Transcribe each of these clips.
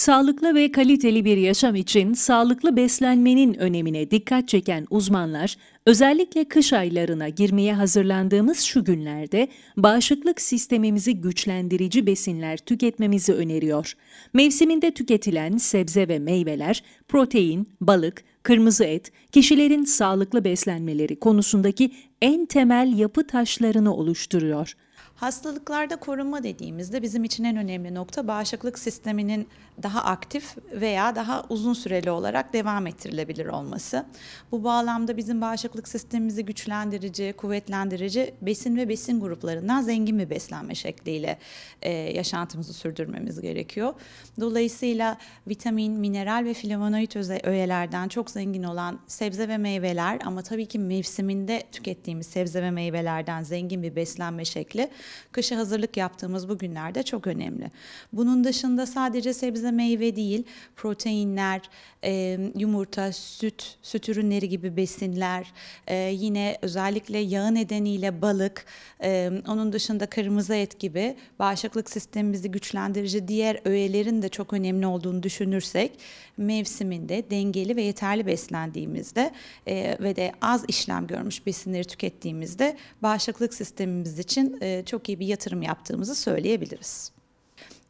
Sağlıklı ve kaliteli bir yaşam için sağlıklı beslenmenin önemine dikkat çeken uzmanlar, özellikle kış aylarına girmeye hazırlandığımız şu günlerde bağışıklık sistemimizi güçlendirici besinler tüketmemizi öneriyor. Mevsiminde tüketilen sebze ve meyveler, protein, balık, kırmızı et, kişilerin sağlıklı beslenmeleri konusundaki en temel yapı taşlarını oluşturuyor. Hastalıklarda korunma dediğimizde bizim için en önemli nokta bağışıklık sisteminin daha aktif veya daha uzun süreli olarak devam ettirilebilir olması. Bu bağlamda bizim bağışıklık sistemimizi güçlendirici, kuvvetlendirici besin ve besin gruplarından zengin bir beslenme şekliyle e, yaşantımızı sürdürmemiz gerekiyor. Dolayısıyla vitamin, mineral ve flavonoid öğelerden çok zengin olan sebze ve meyveler ama tabii ki mevsiminde tükettiğimiz ettiğimiz sebze ve meyvelerden zengin bir beslenme şekli kışa hazırlık yaptığımız bu günlerde çok önemli. Bunun dışında sadece sebze meyve değil proteinler, e, yumurta, süt, süt ürünleri gibi besinler, e, yine özellikle yağı nedeniyle balık, e, onun dışında kırmızı et gibi bağışıklık sistemimizi güçlendirici diğer öğelerin de çok önemli olduğunu düşünürsek mevsiminde dengeli ve yeterli beslendiğimizde e, ve de az işlem görmüş besinleri tüketmemiz tükettiğimizde bağışıklık sistemimiz için çok iyi bir yatırım yaptığımızı söyleyebiliriz.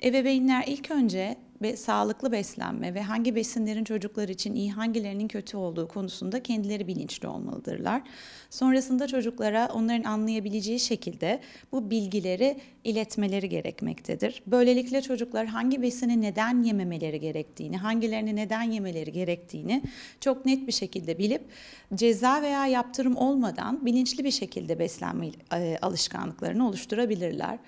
Ebeveynler ilk önce ve sağlıklı beslenme ve hangi besinlerin çocuklar için iyi hangilerinin kötü olduğu konusunda kendileri bilinçli olmalıdırlar. Sonrasında çocuklara onların anlayabileceği şekilde bu bilgileri iletmeleri gerekmektedir. Böylelikle çocuklar hangi besini neden yememeleri gerektiğini, hangilerini neden yemeleri gerektiğini çok net bir şekilde bilip ceza veya yaptırım olmadan bilinçli bir şekilde beslenme e, alışkanlıklarını oluşturabilirler.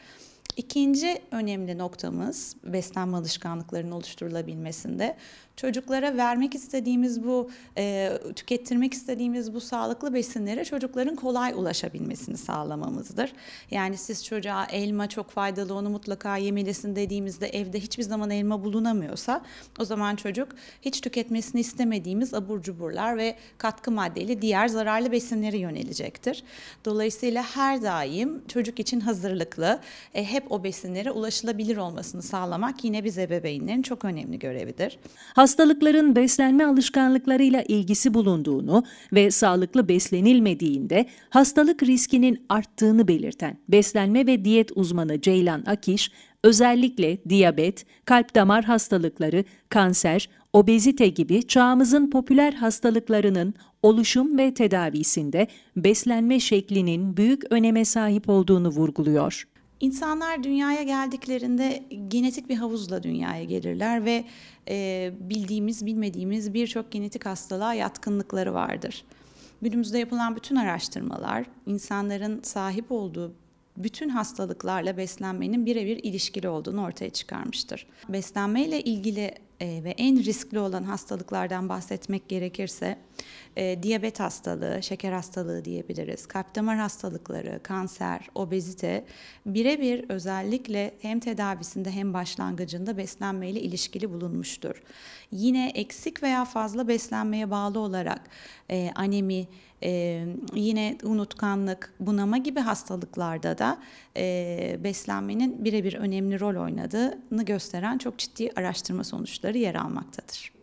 İkinci önemli noktamız beslenme alışkanlıklarının oluşturulabilmesinde çocuklara vermek istediğimiz bu e, tükettirmek istediğimiz bu sağlıklı besinlere çocukların kolay ulaşabilmesini sağlamamızdır. Yani siz çocuğa elma çok faydalı onu mutlaka yemelisin dediğimizde evde hiçbir zaman elma bulunamıyorsa o zaman çocuk hiç tüketmesini istemediğimiz abur cuburlar ve katkı maddeli diğer zararlı besinlere yönelecektir. Dolayısıyla her daim çocuk için hazırlıklı e, hep o besinlere ulaşılabilir olmasını sağlamak yine biz ebeveynlerin çok önemli görevidir. Hastalıkların beslenme alışkanlıklarıyla ilgisi bulunduğunu ve sağlıklı beslenilmediğinde hastalık riskinin arttığını belirten beslenme ve diyet uzmanı Ceylan Akiş, özellikle diyabet, kalp damar hastalıkları, kanser, obezite gibi çağımızın popüler hastalıklarının oluşum ve tedavisinde beslenme şeklinin büyük öneme sahip olduğunu vurguluyor. İnsanlar dünyaya geldiklerinde genetik bir havuzla dünyaya gelirler ve e, bildiğimiz bilmediğimiz birçok genetik hastalığa yatkınlıkları vardır. Günümüzde yapılan bütün araştırmalar insanların sahip olduğu bütün hastalıklarla beslenmenin birebir ilişkili olduğunu ortaya çıkarmıştır. Beslenmeyle ilgili e, ve en riskli olan hastalıklardan bahsetmek gerekirse e, diyabet hastalığı, şeker hastalığı diyebiliriz, kalp damar hastalıkları, kanser, obezite birebir özellikle hem tedavisinde hem başlangıcında beslenmeyle ilişkili bulunmuştur. Yine eksik veya fazla beslenmeye bağlı olarak e, anemi, ee, yine unutkanlık, bunama gibi hastalıklarda da e, beslenmenin birebir önemli rol oynadığını gösteren çok ciddi araştırma sonuçları yer almaktadır.